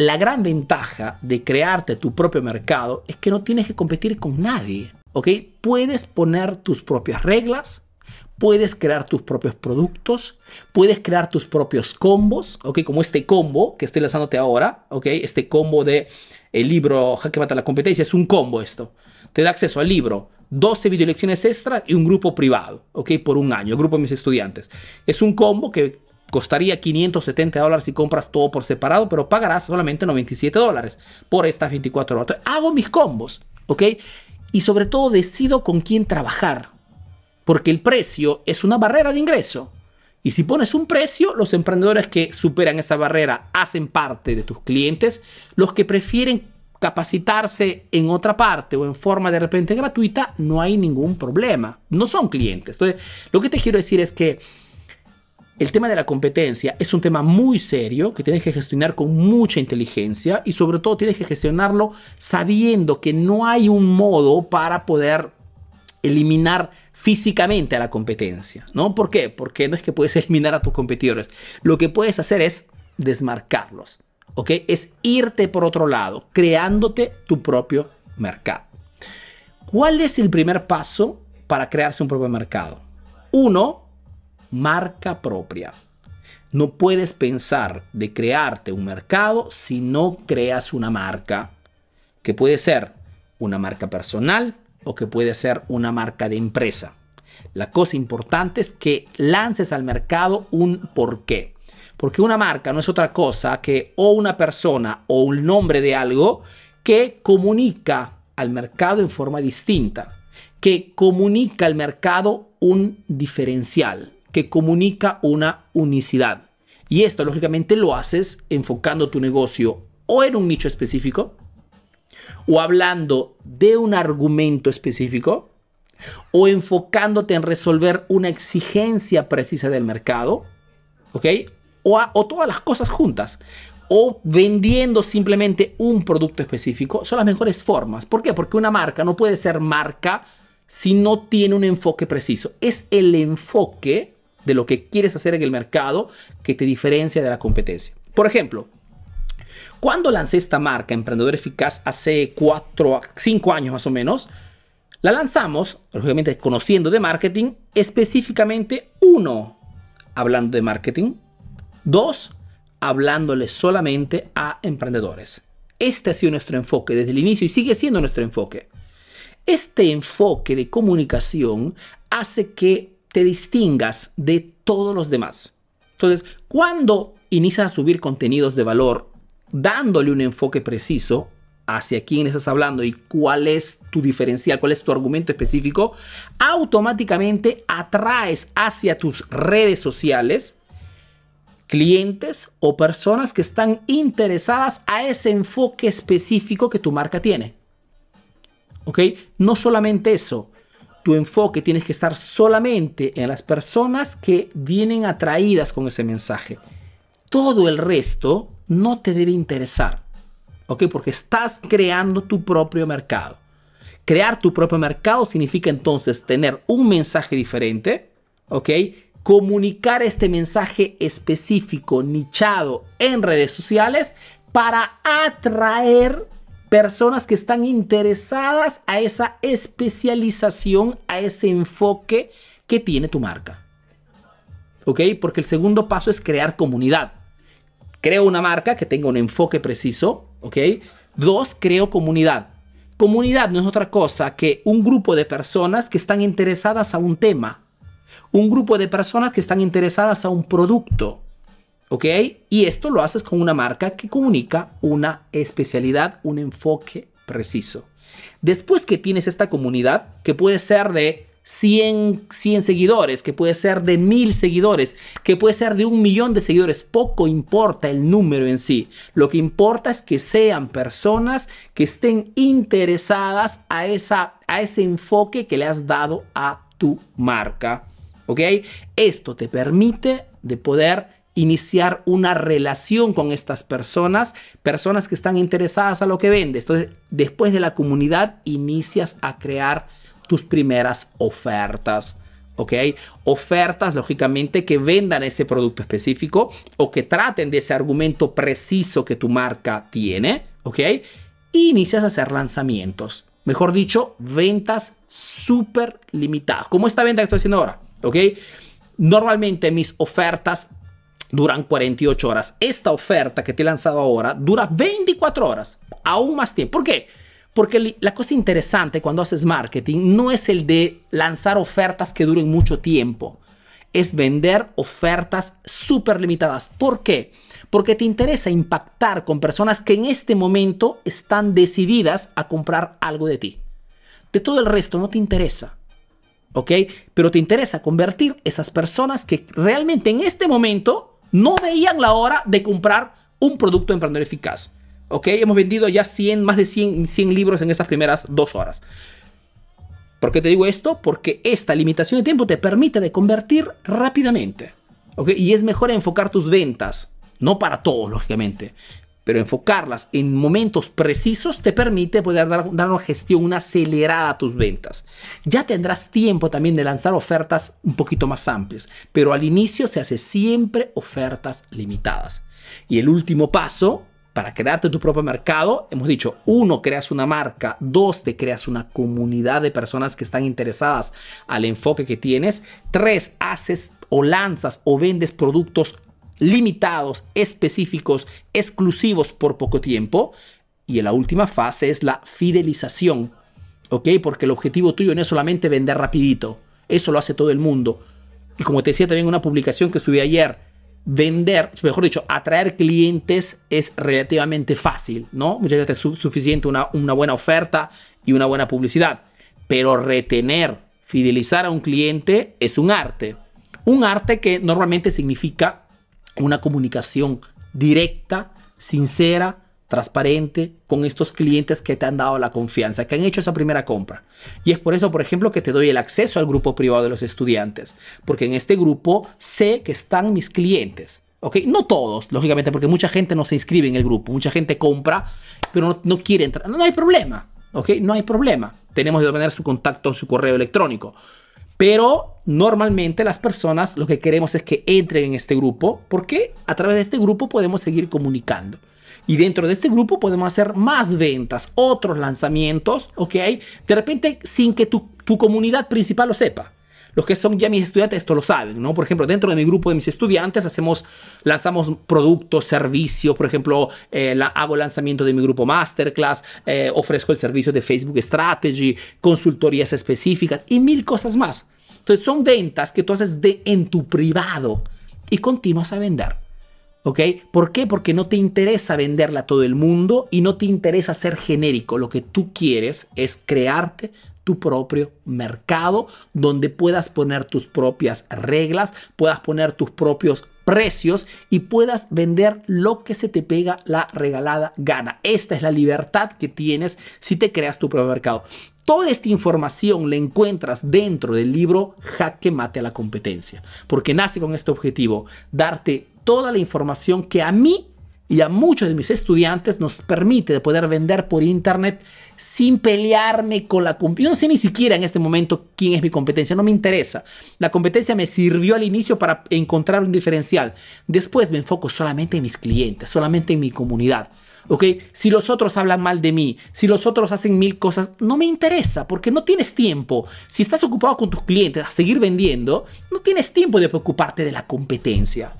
La gran ventaja de crearte tu propio mercado es que no tienes que competir con nadie, ¿ok? Puedes poner tus propias reglas, puedes crear tus propios productos, puedes crear tus propios combos, ¿ok? Como este combo que estoy lanzándote ahora, ¿ok? Este combo de el libro Jaque Mata la Competencia, es un combo esto. Te da acceso al libro, 12 videolecciones extra y un grupo privado, ¿ok? Por un año, grupo de mis estudiantes. Es un combo que Costaría 570 dólares si compras todo por separado, pero pagarás solamente 97 dólares por estas 24 horas. Hago mis combos, ¿ok? Y sobre todo decido con quién trabajar, porque el precio es una barrera de ingreso. Y si pones un precio, los emprendedores que superan esa barrera hacen parte de tus clientes, los que prefieren capacitarse en otra parte o en forma de repente gratuita, no hay ningún problema. No son clientes. Entonces, lo que te quiero decir es que el tema de la competencia es un tema muy serio que tienes que gestionar con mucha inteligencia y sobre todo tienes que gestionarlo sabiendo que no hay un modo para poder eliminar físicamente a la competencia, ¿no? ¿Por qué? Porque no es que puedes eliminar a tus competidores. Lo que puedes hacer es desmarcarlos, ¿ok? Es irte por otro lado, creándote tu propio mercado. ¿Cuál es el primer paso para crearse un propio mercado? Uno, marca propia. No puedes pensar de crearte un mercado si no creas una marca, que puede ser una marca personal o que puede ser una marca de empresa. La cosa importante es que lances al mercado un porqué. Porque una marca no es otra cosa que o una persona o un nombre de algo que comunica al mercado en forma distinta, que comunica al mercado un diferencial, comunica una unicidad. Y esto lógicamente lo haces enfocando tu negocio o en un nicho específico, o hablando de un argumento específico, o enfocándote en resolver una exigencia precisa del mercado, ¿ok? O, o todas las cosas juntas o vendiendo simplemente un producto específico son las mejores formas. ¿Por Porque una marca no puede ser marca si no tiene un enfoque preciso. Es el enfoque de lo que quieres hacer en el mercado que te diferencia de la competencia. Por ejemplo, cuando lancé esta marca Emprendedor Eficaz hace 4 5 años más o menos, la lanzamos, lógicamente conociendo de marketing, específicamente uno, hablando de marketing, dos, hablándole solamente a emprendedores. Este ha sido nuestro enfoque desde el inicio y sigue siendo nuestro enfoque. Este enfoque de comunicación hace que te distingas de todos los demás. Entonces, cuando inicias a subir contenidos de valor dándole un enfoque preciso hacia quién estás hablando y cuál es tu diferencial, cuál es tu argumento específico, automáticamente atraes hacia tus redes sociales clientes o personas que están interesadas a ese enfoque específico que tu marca tiene. ¿Ok? No solamente eso, tu enfoque tienes que estar solamente en las personas que vienen atraídas con ese mensaje. Todo el resto no te debe interesar, ¿ok? Porque estás creando tu propio mercado. Crear tu propio mercado significa entonces tener un mensaje diferente, ¿ok? Comunicar este mensaje específico, nichado en redes sociales para atraer personas que están interesadas a esa especialización, a ese enfoque que tiene tu marca. ¿Ok? Porque el segundo paso es crear comunidad. Creo una marca que tenga un enfoque preciso. ¿Ok? Dos, creo comunidad. Comunidad no es otra cosa que un grupo de personas que están interesadas a un tema, un grupo de personas que están interesadas a un producto, ¿ok? Y esto lo haces con una marca que comunica una especialidad, un enfoque preciso. Después que tienes esta comunidad, que puede ser de 100, 100 seguidores, que puede ser de 1000 seguidores, que puede ser de un millón de seguidores, poco importa el número en sí. Lo que importa es que sean personas que estén interesadas a, esa, a ese enfoque que le has dado a tu marca. ¿Ok? Esto te permite de poder iniciar una relación con estas personas, personas que están interesadas a lo que vendes. Entonces, después de la comunidad, inicias a crear tus primeras ofertas. ¿ok? Ofertas, lógicamente, que vendan ese producto específico o que traten de ese argumento preciso que tu marca tiene, ¿ok? inicias a hacer lanzamientos. Mejor dicho, ventas súper limitadas. Como esta venta que estoy haciendo ahora, ¿ok? Normalmente mis ofertas duran 48 horas. Esta oferta que te he lanzado ahora dura 24 horas, aún más tiempo. ¿Por qué? Porque la cosa interesante cuando haces marketing no es el de lanzar ofertas que duren mucho tiempo, es vender ofertas súper limitadas. ¿Por qué? Porque te interesa impactar con personas que en este momento están decididas a comprar algo de ti. De todo el resto no te interesa. ¿Ok? Pero te interesa convertir esas personas que realmente en este momento no veían la hora de comprar un producto emprendedor eficaz. ¿Ok? Hemos vendido ya 100, más de 100, 100 libros en estas primeras dos horas. ¿Por qué te digo esto? Porque esta limitación de tiempo te permite de convertir rápidamente. ¿Ok? Y es mejor enfocar tus ventas. No para todos, lógicamente pero enfocarlas en momentos precisos te permite poder dar, una gestión, una acelerada a tus ventas. Ya tendrás tiempo también de lanzar ofertas un poquito más amplias, pero al inicio se hace siempre ofertas limitadas. Y el último paso para crearte tu propio mercado, hemos dicho, uno, creas una marca, dos, te creas una comunidad de personas que están interesadas al enfoque que tienes, tres, haces o lanzas o vendes productos limitados, específicos, exclusivos por poco tiempo. Y la última fase es la fidelización, ¿ok? Porque el objetivo tuyo no es solamente vender rapidito, eso lo hace todo el mundo. Y como te decía también en una publicación que subí ayer, vender, mejor dicho, atraer clientes es relativamente fácil, ¿no? Muchas veces es suficiente una, una buena oferta y una buena publicidad. Pero retener, fidelizar a un cliente es un arte. Un arte que normalmente significa una comunicación directa, sincera, transparente con estos clientes que te han dado la confianza, que han hecho esa primera compra. Y es por eso, por ejemplo, que te doy el acceso al grupo privado de los estudiantes, porque en este grupo sé que están mis clientes. ¿ok? No todos, lógicamente, porque mucha gente no se inscribe en el grupo, mucha gente compra, pero no, quiere entrar. No, hay problema, ¿ok? No hay problema. Tenemos de manera su contacto, su correo electrónico. Pero normalmente las personas lo que queremos es que entren en este grupo porque a través de este grupo podemos seguir comunicando. Y dentro de este grupo podemos hacer más ventas, otros lanzamientos, ¿ok? De repente sin que tu, tu comunidad principal lo sepa los que son ya mis estudiantes esto lo saben, ¿no? Por ejemplo, dentro de mi grupo de mis estudiantes hacemos, lanzamos productos, servicios, por ejemplo, eh, hago lanzamiento de mi grupo masterclass, eh, ofrezco el servicio de Facebook Strategy, consultorías específicas y mil cosas más. Entonces son ventas que tú haces de, en tu privado y continúas a vender. ¿Ok? ¿Por qué? Porque no te interesa venderla a todo el mundo y no te interesa ser genérico. Lo que tú quieres es crearte tu propio mercado, donde puedas poner tus propias reglas, puedas poner tus propios precios y puedas vender lo que se te pega la regalada gana. Esta es la libertad que tienes si te creas tu propio mercado. Toda esta información la encuentras dentro del libro Jaque Mate a la Competencia, porque nace con este objetivo, darte toda la información que a mí y a muchos de mis estudiantes nos permite poder vender por internet sin pelearme con la competencia. Yo no sé ni siquiera en este momento quién es mi competencia, no me interesa. La competencia me sirvió al inicio para encontrar un diferencial. Después me enfoco solamente en mis clientes, solamente en mi comunidad. ¿ok? Si los otros hablan mal de mí, si los otros hacen mil cosas, no me interesa porque no tienes tiempo. Si estás ocupado con tus clientes a seguir vendiendo, no tienes tiempo de preocuparte de la competencia.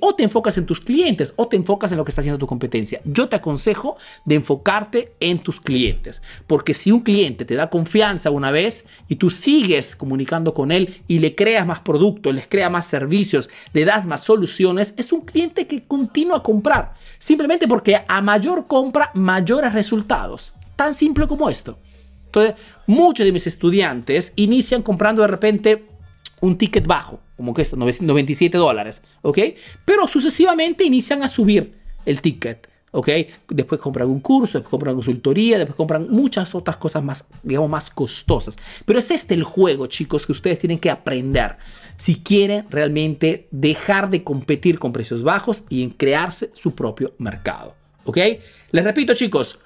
O te enfocas en tus clientes o te enfocas en lo que está haciendo tu competencia. Yo te aconsejo de enfocarte en tus clientes, porque si un cliente te da confianza una vez y tú sigues comunicando con él y le creas más productos, les creas más servicios, le das más soluciones, es un cliente que continúa a comprar, simplemente porque a mayor compra, mayores resultados. Tan simple como esto. Entonces, muchos de mis estudiantes inician comprando de repente un ticket bajo, como que es 97 dólares, ¿ok? Pero sucesivamente inician a subir el ticket. ¿ok? Después compran un curso, después compran consultoría, después compran muchas otras cosas más, digamos, más costosas. Pero es este el juego, chicos, que ustedes tienen que aprender si quieren realmente dejar de competir con precios bajos y en crearse su propio mercado, ¿ok? Les repito, chicos,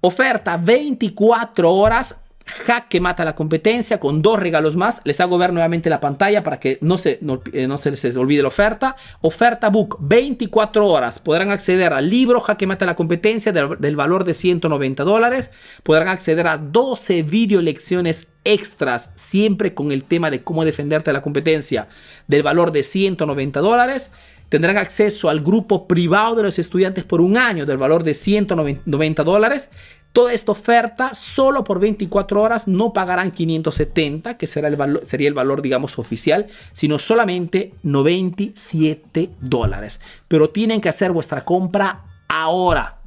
oferta 24 horas Hack que mata la competencia con dos regalos más. Les hago ver nuevamente la pantalla para que no se, no, eh, se les olvide la oferta. Oferta Book, 24 horas. Podrán acceder al libro Hack que mata la competencia del, valor de 190 dólares. Podrán acceder a 12 video lecciones extras, siempre con el tema de cómo defenderte de la competencia del valor de 190 dólares. Tendrán acceso al grupo privado de los estudiantes por un año del valor de 190 dólares. Toda esta oferta solo por 24 horas no pagarán 570, que será el sería el valor, digamos, oficial, sino solamente 97 dólares. Pero tienen que hacer vuestra compra ahora.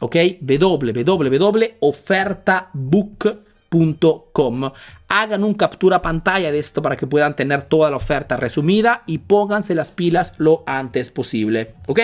¿Ok? www.ofertabook.com. Hagan un captura pantalla de esto para que puedan tener toda la oferta resumida y pónganse las pilas lo antes posible. ¿Ok?